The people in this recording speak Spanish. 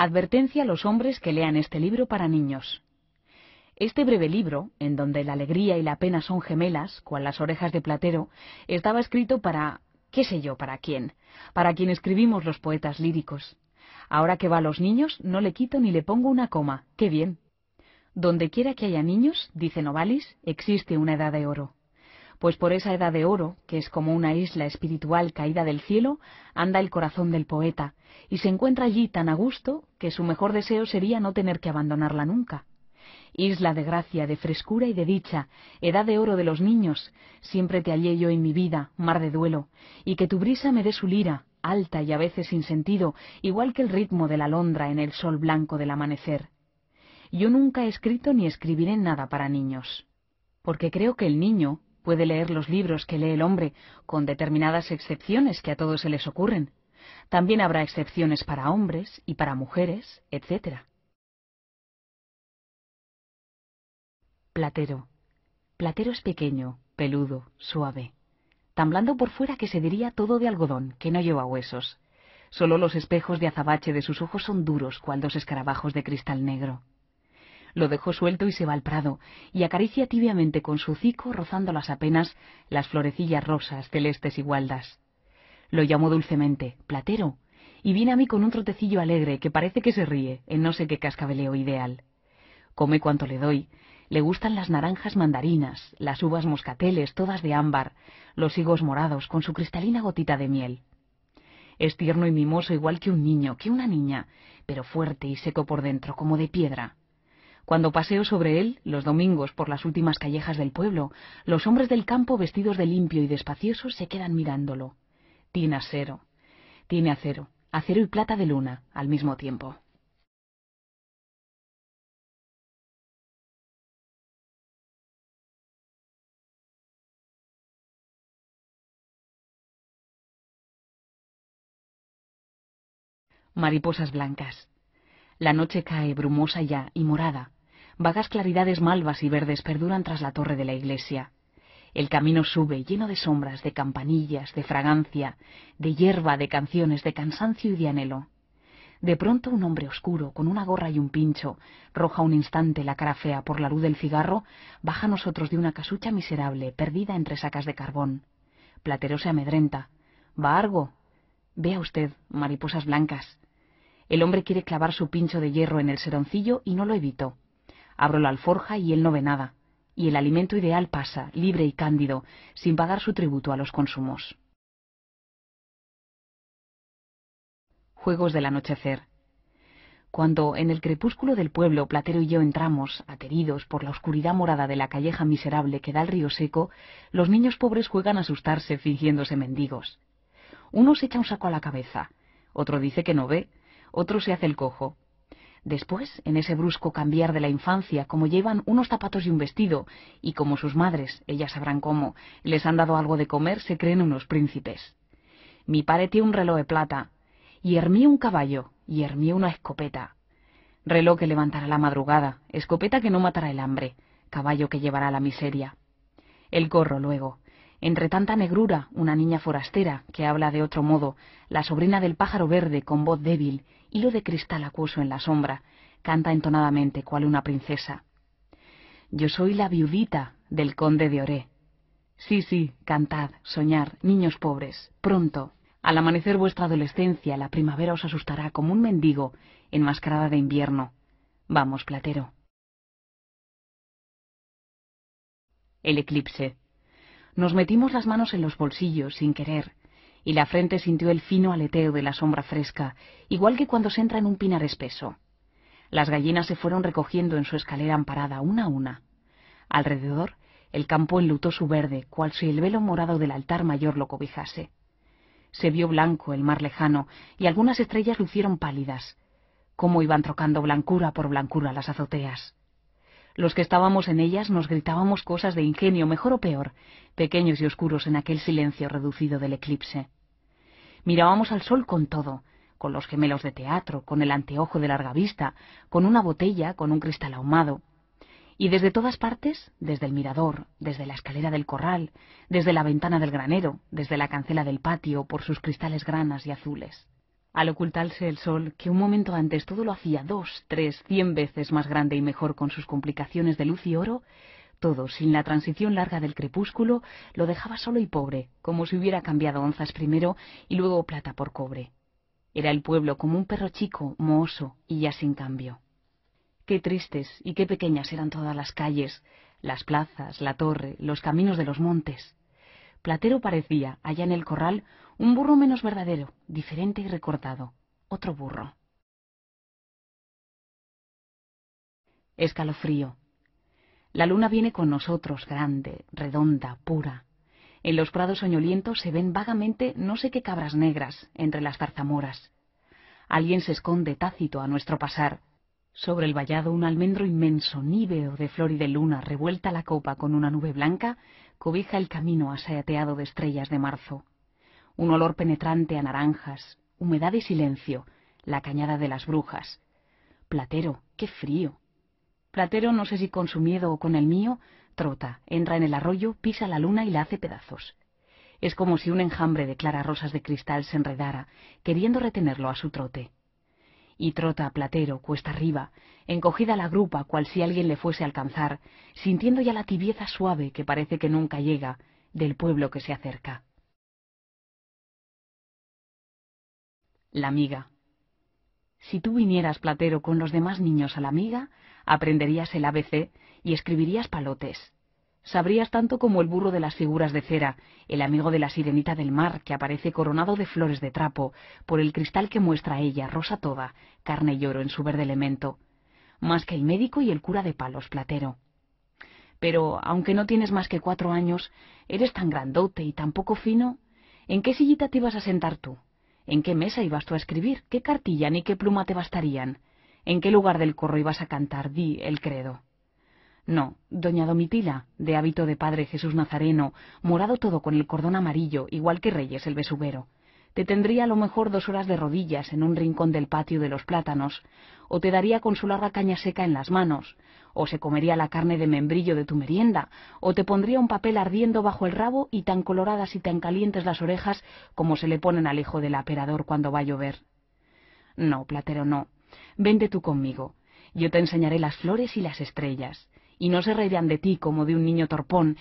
Advertencia a los hombres que lean este libro para niños. Este breve libro, en donde la alegría y la pena son gemelas, cual las orejas de platero, estaba escrito para, qué sé yo, para quién, para quien escribimos los poetas líricos. Ahora que va a los niños, no le quito ni le pongo una coma, qué bien. Donde quiera que haya niños, dice Novalis, existe una edad de oro pues por esa edad de oro, que es como una isla espiritual caída del cielo, anda el corazón del poeta, y se encuentra allí tan a gusto que su mejor deseo sería no tener que abandonarla nunca. Isla de gracia, de frescura y de dicha, edad de oro de los niños, siempre te hallé yo en mi vida, mar de duelo, y que tu brisa me dé su lira, alta y a veces sin sentido, igual que el ritmo de la alondra en el sol blanco del amanecer. Yo nunca he escrito ni escribiré nada para niños, porque creo que el niño, puede leer los libros que lee el hombre, con determinadas excepciones que a todos se les ocurren. También habrá excepciones para hombres y para mujeres, etc. Platero. Platero es pequeño, peludo, suave. Tan blando por fuera que se diría todo de algodón, que no lleva huesos. Solo los espejos de azabache de sus ojos son duros cual dos escarabajos de cristal negro. Lo dejó suelto y se va al prado, y acaricia tibiamente con su hocico, rozándolas apenas, las florecillas rosas, celestes y gualdas. Lo llamó dulcemente, platero, y viene a mí con un trotecillo alegre que parece que se ríe, en no sé qué cascabeleo ideal. Come cuanto le doy, le gustan las naranjas mandarinas, las uvas moscateles, todas de ámbar, los higos morados, con su cristalina gotita de miel. Es tierno y mimoso igual que un niño, que una niña, pero fuerte y seco por dentro, como de piedra. Cuando paseo sobre él, los domingos por las últimas callejas del pueblo, los hombres del campo vestidos de limpio y despacioso, se quedan mirándolo. Tiene acero. Tiene acero. Acero y plata de luna, al mismo tiempo. Mariposas blancas. La noche cae brumosa ya y morada, vagas claridades malvas y verdes perduran tras la torre de la iglesia. El camino sube lleno de sombras, de campanillas, de fragancia, de hierba, de canciones, de cansancio y de anhelo. De pronto un hombre oscuro, con una gorra y un pincho, roja un instante la cara fea por la luz del cigarro, baja a nosotros de una casucha miserable, perdida entre sacas de carbón. Platero se amedrenta. algo. Vea usted, mariposas blancas. El hombre quiere clavar su pincho de hierro en el seroncillo y no lo evito. Abro la alforja y él no ve nada, y el alimento ideal pasa, libre y cándido, sin pagar su tributo a los consumos. Juegos del anochecer. Cuando, en el crepúsculo del pueblo, Platero y yo entramos, ateridos por la oscuridad morada de la calleja miserable que da el río seco, los niños pobres juegan a asustarse fingiéndose mendigos. Uno se echa un saco a la cabeza, otro dice que no ve, otro se hace el cojo, Después, en ese brusco cambiar de la infancia, como llevan unos zapatos y un vestido, y como sus madres, ellas sabrán cómo, les han dado algo de comer, se creen unos príncipes. Mi padre tiene un reloj de plata, y hermí un caballo, y hermí una escopeta. Reloj que levantará la madrugada, escopeta que no matará el hambre, caballo que llevará la miseria. El corro luego. Entre tanta negrura, una niña forastera, que habla de otro modo, la sobrina del pájaro verde con voz débil, hilo de cristal acuoso en la sombra, canta entonadamente cual una princesa. Yo soy la viudita del conde de Oré. Sí, sí, cantad, soñad, niños pobres, pronto. Al amanecer vuestra adolescencia, la primavera os asustará como un mendigo enmascarada de invierno. Vamos, platero. El eclipse. Nos metimos las manos en los bolsillos sin querer y la frente sintió el fino aleteo de la sombra fresca, igual que cuando se entra en un pinar espeso. Las gallinas se fueron recogiendo en su escalera amparada una a una. Alrededor, el campo enlutó su verde, cual si el velo morado del altar mayor lo cobijase. Se vio blanco el mar lejano y algunas estrellas lucieron pálidas. Cómo iban trocando blancura por blancura las azoteas. Los que estábamos en ellas nos gritábamos cosas de ingenio, mejor o peor, pequeños y oscuros en aquel silencio reducido del eclipse. Mirábamos al sol con todo, con los gemelos de teatro, con el anteojo de larga vista, con una botella, con un cristal ahumado. Y desde todas partes, desde el mirador, desde la escalera del corral, desde la ventana del granero, desde la cancela del patio, por sus cristales granas y azules al ocultarse el sol, que un momento antes todo lo hacía dos, tres, cien veces más grande y mejor con sus complicaciones de luz y oro, todo, sin la transición larga del crepúsculo, lo dejaba solo y pobre, como si hubiera cambiado onzas primero y luego plata por cobre. Era el pueblo como un perro chico, mohoso y ya sin cambio. Qué tristes y qué pequeñas eran todas las calles, las plazas, la torre, los caminos de los montes. Platero parecía, allá en el corral, un burro menos verdadero, diferente y recortado, otro burro. Escalofrío. La luna viene con nosotros, grande, redonda, pura. En los prados soñolientos se ven vagamente no sé qué cabras negras entre las zarzamoras. Alguien se esconde tácito a nuestro pasar. Sobre el vallado un almendro inmenso, níveo de flor y de luna, revuelta la copa con una nube blanca, cobija el camino asayateado de estrellas de marzo. Un olor penetrante a naranjas, humedad y silencio, la cañada de las brujas. Platero, qué frío. Platero, no sé si con su miedo o con el mío, trota, entra en el arroyo, pisa la luna y la hace pedazos. Es como si un enjambre de claras rosas de cristal se enredara, queriendo retenerlo a su trote y trota platero cuesta arriba, encogida la grupa cual si alguien le fuese a alcanzar, sintiendo ya la tibieza suave que parece que nunca llega del pueblo que se acerca. La amiga Si tú vinieras, platero, con los demás niños a la amiga, aprenderías el ABC y escribirías palotes sabrías tanto como el burro de las figuras de cera, el amigo de la sirenita del mar que aparece coronado de flores de trapo, por el cristal que muestra ella, rosa toda, carne y oro en su verde elemento, más que el médico y el cura de palos platero. Pero, aunque no tienes más que cuatro años, eres tan grandote y tan poco fino, ¿en qué sillita te ibas a sentar tú? ¿En qué mesa ibas tú a escribir? ¿Qué cartilla ni qué pluma te bastarían? ¿En qué lugar del corro ibas a cantar, di, el credo? No, doña Domitila, de hábito de padre Jesús Nazareno, morado todo con el cordón amarillo, igual que Reyes el Vesubero. Te tendría a lo mejor dos horas de rodillas en un rincón del patio de los plátanos, o te daría con su larga caña seca en las manos, o se comería la carne de membrillo de tu merienda, o te pondría un papel ardiendo bajo el rabo y tan coloradas y tan calientes las orejas como se le ponen al hijo del aperador cuando va a llover. No, platero, no. Vende tú conmigo. Yo te enseñaré las flores y las estrellas y no se reirán de ti como de un niño torpón,